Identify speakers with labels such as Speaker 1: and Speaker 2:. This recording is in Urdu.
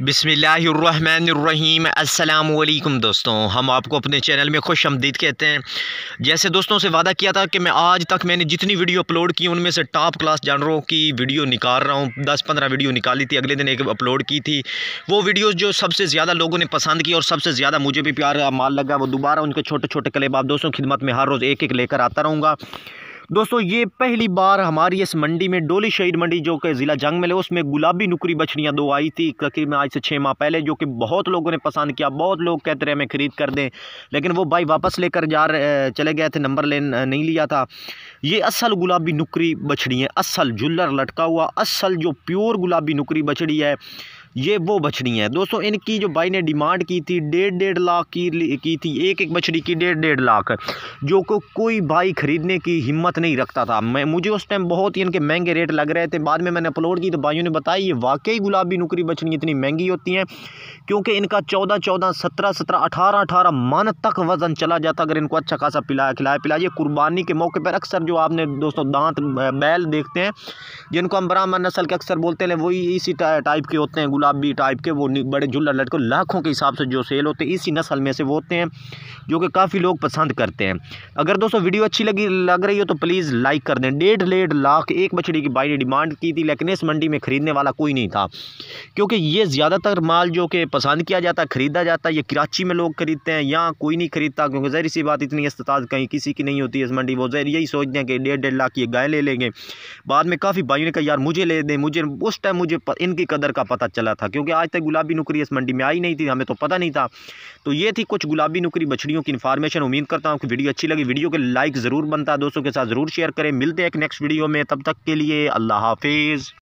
Speaker 1: بسم اللہ الرحمن الرحیم السلام علیکم دوستوں ہم آپ کو اپنے چینل میں خوش حمدید کہتے ہیں جیسے دوستوں سے وعدہ کیا تھا کہ میں آج تک میں نے جتنی ویڈیو اپلوڈ کی ان میں سے ٹاپ کلاس جانوروں کی ویڈیو نکال رہا ہوں دس پندرہ ویڈیو نکالی تھی اگلے دن ایک اپلوڈ کی تھی وہ ویڈیوز جو سب سے زیادہ لوگوں نے پسند کی اور سب سے زیادہ مجھے بھی پیار مال لگا وہ دوبارہ ان کے چھوٹے چھوٹے کلے باب دوستوں خدمت میں ہر روز ایک ایک لے کر آتا رہوں گا دوستو یہ پہلی بار ہماری اس منڈی میں ڈولی شہید منڈی جو کہ ضلع میں لے اس میں گلابی نکری بچھڑیاں دو آئی تھی تقریباً میں آج سے چھ ماہ پہلے جو کہ بہت لوگوں نے پسند کیا بہت لوگ کہتے رہے ہمیں خرید کر دیں لیکن وہ بھائی واپس لے کر جا رہے چلے گئے تھے نمبر لین نہیں لیا تھا یہ اصل گلابی نکری بچھڑی ہیں اصل جلر لٹکا ہوا اصل جو پیور گلابی نکری بچھڑی ہے یہ وہ بچڑی ہیں دوستو ان کی جو بھائی نے ڈیمانڈ کی تھی ڈیڑھ ڈیڑھ لاکھ کی کی تھی ایک ایک بچڑی کی ڈیڑھ ڈیڑھ لاکھ جو کو کوئی بھائی خریدنے کی ہمت نہیں رکھتا تھا میں مجھے اس ٹائم بہت ہی ان کے مہنگے ریٹ لگ رہے تھے بعد میں میں نے اپلوڈ کی تو بھائیوں نے بتایا یہ واقعی گلابی نکری بچڑی اتنی مہنگی ہوتی ہیں کیونکہ ان کا چودہ چودہ سترہ سترہ اٹھارہ اٹھارہ من تک وزن چلا جاتا اگر ان کو اچھا خاصا پلایا کھلایا پلایا یہ قربانی کے موقع پر اکثر جو آپ نے دوستوں دانت بیل دیکھتے ہیں جن کو ہم براہ نسل کے اکثر بولتے ہیں وہی اسی ٹائپ کے ہوتے ہیں گلابی ٹائپ کے وہ بڑے جلا لٹکو لاکھوں کے حساب سے جو سیل ہوتے ہیں اسی نسل میں سے وہ ہوتے ہیں جو کہ کافی لوگ پسند کرتے ہیں اگر دوستو ویڈیو اچھی لگی لگ رہی ہو تو پلیز لائک کر دیں ڈیڑھ ڈیڑھ لاکھ ایک بچڑی کی بائی نے ڈیمانڈ کی تھی لیکن اس منڈی میں خریدنے والا کوئی نہیں تھا کیونکہ یہ زیادہ تر مال جو کہ پسند کیا جاتا ہے خریدا جاتا ہے یہ کراچی میں لوگ خریدتے ہیں یہاں کوئی نہیں خریدتا کیونکہ زہر سی بات اتنی استطاعت کہیں کسی کی نہیں ہوتی ہے اس منڈی وہ یہی سوچ دیں کہ ڈیڑھ ڈیڑھ لاکھ یہ گائے لے لیں گے بعد میں کافی بھائیوں نے کہا یار مجھے لے دیں مجھے اس ٹائم مجھے ان کی قدر کا پتہ چلا تھا کیونکہ آج تک گلابی نکری اس منڈی میں آئی نہیں تھی ہمیں تو پتہ نہیں تھا تو یہ تھی کچھ گلابی نکری بچڑیوں کی انفارمیشن امید کرتا ہوں کہ ویڈیو اچھی لگی ویڈیو کے لائک ضرور بنتا دوستوں کے ساتھ ضرور شیئر کریں ملتے ایک ویڈیو میں تب تک کے لیے اللہ حافظ